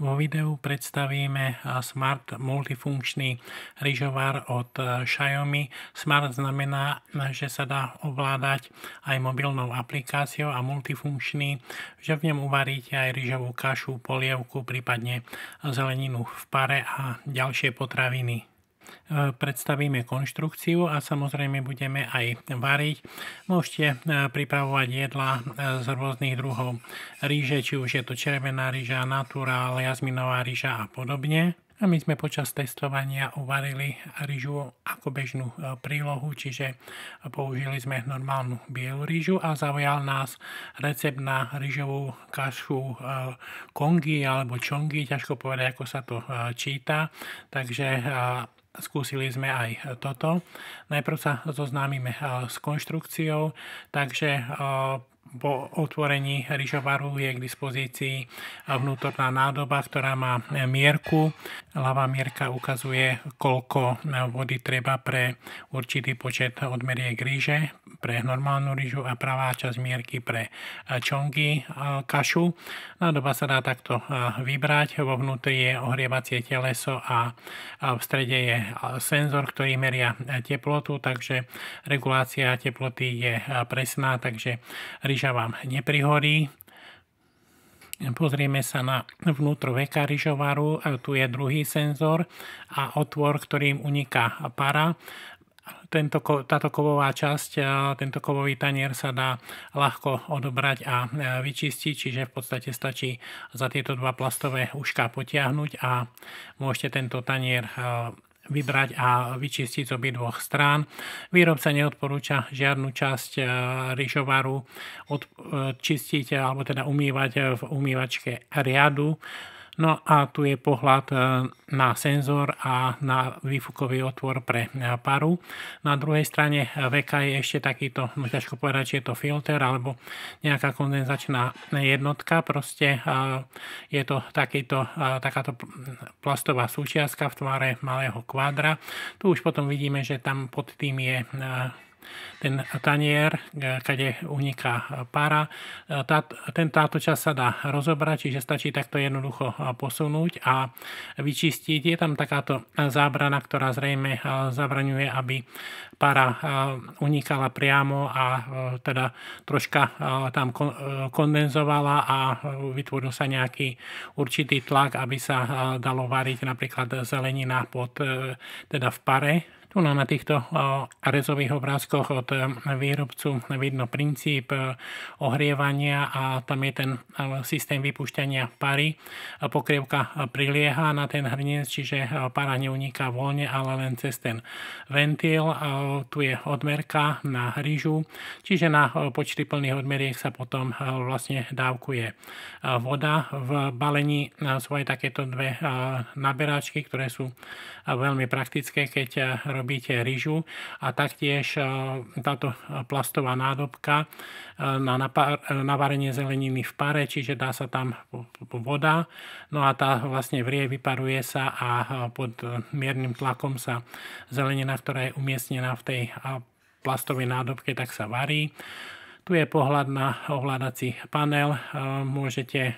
Vo videu predstavíme smart multifunkčný ryžovár od e, Xiaomi. Smart znamená, že sa dá ovládať aj mobilnou aplikáciou a multifunkčný, že v ňom uvaríte aj ryžovú kašu, polievku, prípadne zeleninu v pare a ďalšie potraviny. E, predstavíme konštrukciu a samozrejme budeme aj variť. Môžete e, pripravovať jedla e, z rôznych druhov ríže, či už je to červená ríža, naturál, jazminová ríža a podobne. A my sme počas testovania uvarili rýžu ako bežnú prílohu, čiže použili sme normálnu bielu rýžu a zaujal nás recept na rýžovú kašu kongi alebo čongi, ťažko povedať, ako sa to číta. Takže skúsili sme aj toto. Najprv sa zoznámime s konštrukciou, takže po otvorení ryžovaru je k dispozícii vnútorná nádoba, ktorá má mierku. Lava mierka ukazuje, koľko vody treba pre určitý počet odmeriek ryže pre normálnu ryžu a pravá časť mierky pre e, čonky kašu. Nádoba no sa dá takto e, vybrať, vo vnútri je ohrievacie teleso a v strede je e, senzor, ktorý meria teplotu, takže regulácia teploty je presná, takže ryža vám neprihorí. Pozrieme sa na vnútro veka ryžovaru, tu je druhý senzor a otvor, ktorým uniká para tento, táto kovová časť, tento kovový tanier sa dá ľahko odobrať a e, vyčistiť, čiže v podstate stačí za tieto dva plastové uška potiahnuť a môžete tento tanier e, vybrať a vyčistiť z obidvoch strán. Výrobca neodporúča žiadnu časť e, ryžovaru čistiť alebo teda umývať v umývačke riadu. No a tu je pohľad e, na senzor a na výfukový otvor pre e, paru. Na druhej strane e, veka je ešte takýto, no ťažko povedať, či je to filter alebo nejaká kondenzačná jednotka. Proste je to takýto, takáto plastová súčiastka v tvare malého kvádra. Tu už potom vidíme, že tam pod tým je ten tanier, e, kade uniká para. E, tá, ten, táto časť sa dá rozobrať, čiže stačí takto jednoducho e, posunúť a vyčistiť. Je tam takáto zábrana, ktorá zrejme zabraňuje, aby para unikala priamo a teda troška tam kondenzovala a vytvoril sa nejaký určitý tlak, aby sa dalo variť napríklad zelenina pod, teda v pare tu na týchto rezových obrázkoch od e, výrobcu vidno princíp e, ohrievania a tam je ten e, systém vypúšťania pary. Pokrievka prilieha na ten hrniec, čiže para neuniká voľne, ale len cez ten ventil. Tu je odmerka na hryžu, čiže na počty plných odmeriek sa potom vlastne dávkuje voda. V balení sú aj takéto dve naberáčky, ktoré sú veľmi praktické, keď eh, robíte rýžu a taktiež eh, táto eh, plastová nádobka na navarenie zeleniny v pare, čiže dá sa tam voda, no a tá vlastne vrie, vyparuje sa a pod miernym tlakom sa zelenina, ktorá je umiestnená v tej plastovej nádobke, tak sa varí. Tu je pohľad na ovládací panel. Môžete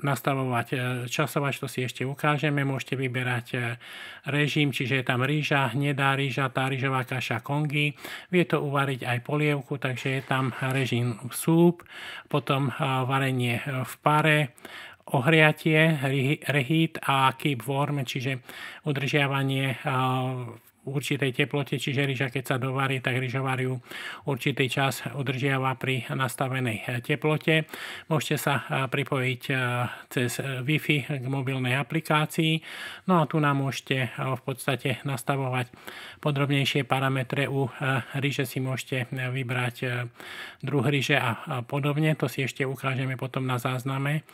nastavovať e, časovač, to si ešte ukážeme. Môžete vyberať e, režim, čiže je tam rýža, hnedá rýža, tá rýžová kaša kongi. Vie to uvariť aj polievku, takže je tam režim súp, potom e, varenie v pare, ohriatie, reheat a keep warm, čiže udržiavanie v určitej teplote, čiže ryža keď sa dovarí, tak ryžovar ju určitý čas udržiava pri nastavenej eh, teplote. Môžete sa eh, pripojiť eh, cez Wi-Fi k mobilnej aplikácii. No a tu nám môžete v podstate nastavovať podrobnejšie parametre. U ryže si môžete vybrať druh ryže a podobne. To si ešte ukážeme potom na zázname.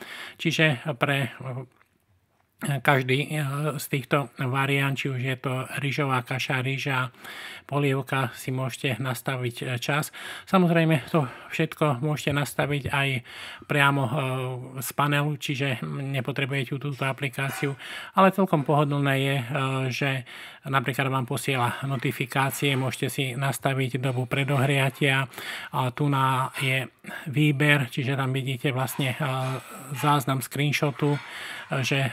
Čiže pre každý eh, z týchto variant, či už je to rýžová kaša, rýža, polievka, si môžete nastaviť eh, čas. Samozrejme to všetko môžete nastaviť aj priamo eh, z panelu, čiže nepotrebujete túto aplikáciu, ale celkom pohodlné je, že napríklad vám posiela notifikácie, môžete si nastaviť dobu predohriatia, a tu na je výber, čiže tam vidíte vlastne e, záznam screenshotu, e, že e,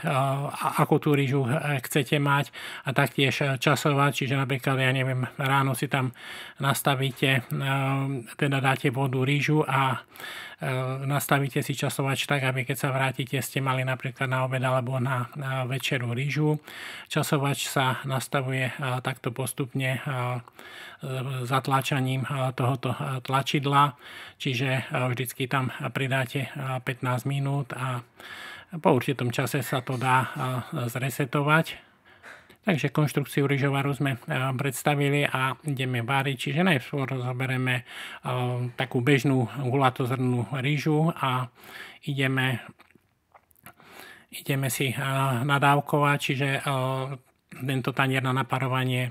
ako tú rýžu chcete mať a taktiež časovať, čiže napríklad, ja neviem, ráno si tam nastavíte, teda dáte vodu rýžu a nastavíte si časovač tak, aby keď sa vrátite, ste mali napríklad na obed alebo na večeru rýžu. Časovač sa nastavuje takto postupne zatláčaním tohoto tlačidla, čiže vždycky tam pridáte 15 minút a po určitom čase sa to dá zresetovať. Takže konštrukciu ryžovaru sme predstavili a ideme váriť, čiže najskôr zoberieme takú bežnú gulatozrnú rýžu a ideme ideme si nadávkovať, čiže tento tanier na naparovanie e,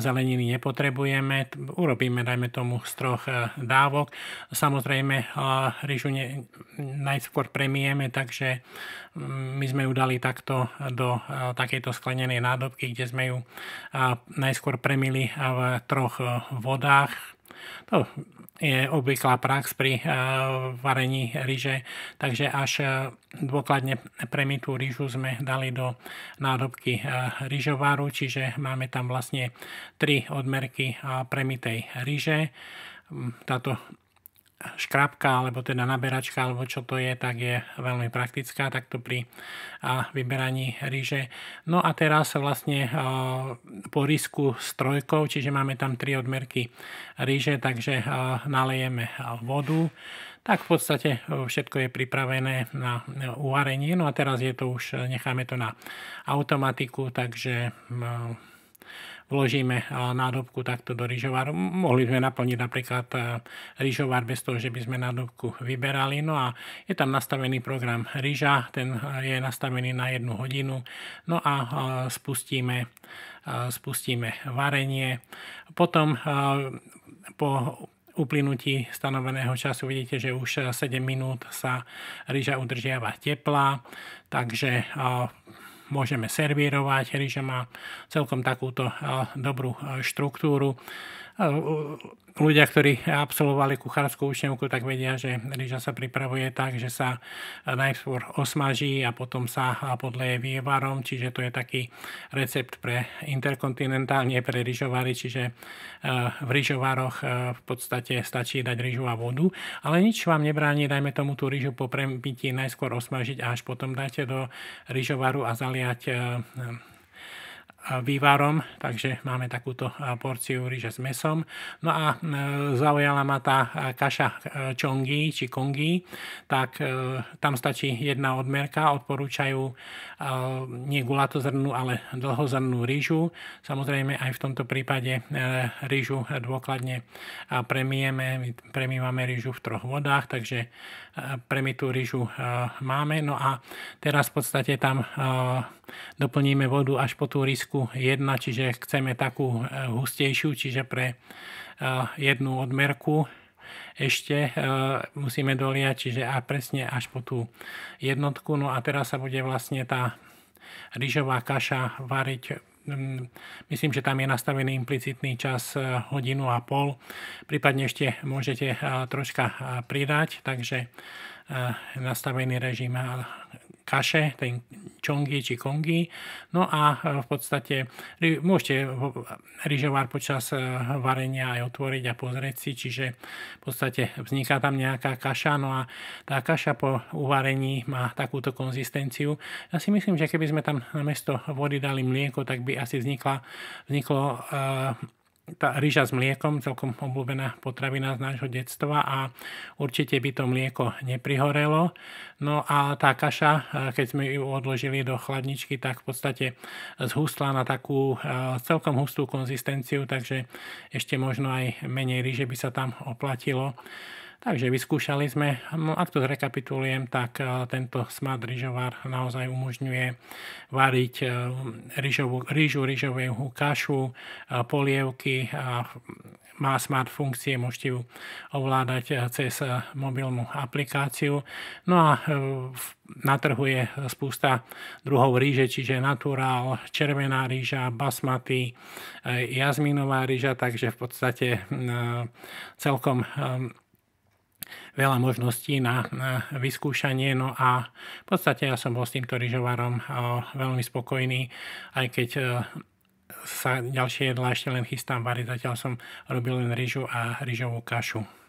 zeleniny nepotrebujeme. Urobíme, dajme tomu, z troch e, dávok. Samozrejme, e, rýžu ne, najskôr premieme, takže mm, my sme ju dali takto do takejto sklenenej nádobky, kde sme ju najskôr premili v troch vodách to je obvyklá prax pri eh, varení ryže, takže až eh, dôkladne premitú rýžu sme dali do nádobky eh, rýžováru, čiže máme tam vlastne tri odmerky premitej ryže. Hm, táto škrabka alebo teda naberačka alebo čo to je, tak je veľmi praktická takto pri vyberaní ríže. No a teraz vlastne e, po risku s trojkou, čiže máme tam tri odmerky ríže, takže e, nalejeme vodu tak v podstate e, všetko je pripravené na uvarenie. No a teraz je to už, necháme to na automatiku, takže vložíme nádobku takto do rýžovaru. Mohli sme naplniť napríklad e, rýžovar bez toho, že by sme nádobku vyberali. No a je tam nastavený program rýža, ten e, je nastavený na jednu hodinu. No a e, spustíme, spustíme varenie. Potom po uplynutí stanoveného času vidíte, že už 7 minút sa rýža udržiava teplá, takže môžeme servírovať, rýža má celkom takúto eh, dobrú eh, štruktúru ľudia, ktorí absolvovali kuchárskú učňovku, tak vedia, že rýža sa pripravuje tak, že sa najskôr osmaží a potom sa podleje vývarom, čiže to je taký recept pre interkontinentálne pre rýžovary, čiže e, v ryžovároch e, v podstate stačí dať rýžu a vodu, ale nič vám nebráni, dajme tomu tú rýžu po prempití najskôr osmažiť a až potom dáte do rýžovaru a zaliať e, vývarom, takže máme takúto porciu ryže s mesom. No a e, zaujala ma tá e, kaša e, čongi či kongi, tak tam stačí jedna odmerka, odporúčajú nie gulatozrnú, ale dlhozrnú rýžu. Samozrejme aj v tomto prípade rýžu dôkladne premijeme, premývame rýžu v troch vodách, takže premitú rýžu máme. No a teraz v podstate tam doplníme vodu až po tú risku 1, čiže chceme takú e, hustejšiu, čiže pre e, jednu odmerku ešte e, musíme doliať, čiže a presne až po tú jednotku. No a teraz sa bude vlastne tá rýžová kaša variť myslím, že tam je nastavený implicitný čas hodinu a pol. Prípadne ešte môžete troška pridať, takže nastavený režim kaše, ten čongi či kongi. No a e, v podstate môžete ryžovár počas e, varenia aj otvoriť a pozrieť si, čiže v podstate vzniká tam nejaká kaša, no a tá kaša po uvarení má takúto konzistenciu. Ja si myslím, že keby sme tam na mesto vody dali mlieko, tak by asi vznikla, vzniklo e, tá ryža s mliekom, celkom obľúbená potravina z nášho detstva a určite by to mlieko neprihorelo. No a tá kaša, e, keď sme ju odložili do chladničky, tak v podstate zhustla na takú e, celkom hustú konzistenciu, takže ešte možno aj menej ryže by sa tam oplatilo. Takže vyskúšali sme, no ak to zrekapitulujem, tak e, tento smart rýžovár naozaj umožňuje variť e, rýžovú, rýžu, rýžovú kašu, e, polievky, a má smart funkcie, môžete ju ovládať cez mobilnú aplikáciu. No a na trhu je spústa druhov ríže, čiže naturál, červená ríža, basmati, jazminová ríža, takže v podstate celkom veľa možností na, na vyskúšanie. No a v podstate ja som bol s týmto ryžovarom eh, veľmi spokojný, aj keď eh, sa ďalšie jedla ešte len chystám variť. Zatiaľ som robil len ryžu a ryžovú kašu.